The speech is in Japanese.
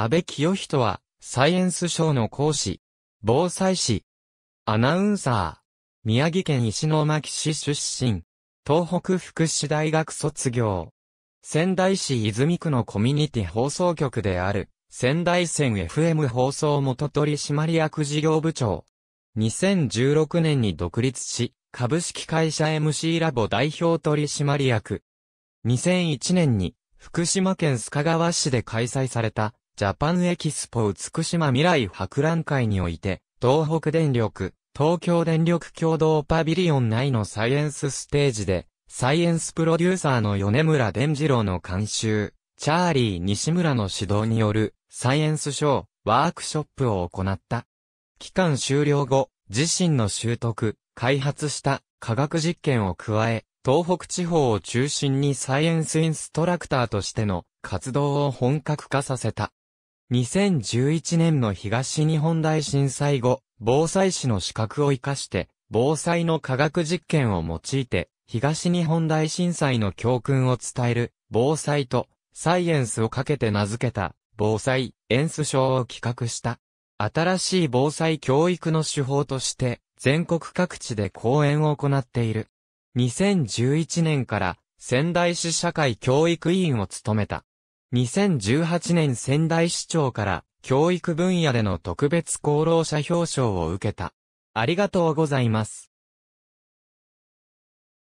安倍清人は、サイエンス賞の講師、防災士、アナウンサー、宮城県石巻市出身、東北福祉大学卒業、仙台市泉区のコミュニティ放送局である、仙台線 FM 放送元取締役事業部長、2016年に独立し、株式会社 MC ラボ代表取締役、2001年に、福島県須賀川市で開催されたジャパンエキスポ美島未来博覧会において、東北電力、東京電力共同パビリオン内のサイエンスステージで、サイエンスプロデューサーの米村伝次郎の監修、チャーリー西村の指導による、サイエンスショー、ワークショップを行った。期間終了後、自身の習得、開発した科学実験を加え、東北地方を中心にサイエンスインストラクターとしての活動を本格化させた。2011年の東日本大震災後、防災士の資格を活かして、防災の科学実験を用いて、東日本大震災の教訓を伝える、防災と、サイエンスをかけて名付けた、防災、エンス賞を企画した。新しい防災教育の手法として、全国各地で講演を行っている。2011年から、仙台市社会教育委員を務めた。2018年仙台市長から教育分野での特別功労者表彰を受けた。ありがとうございます。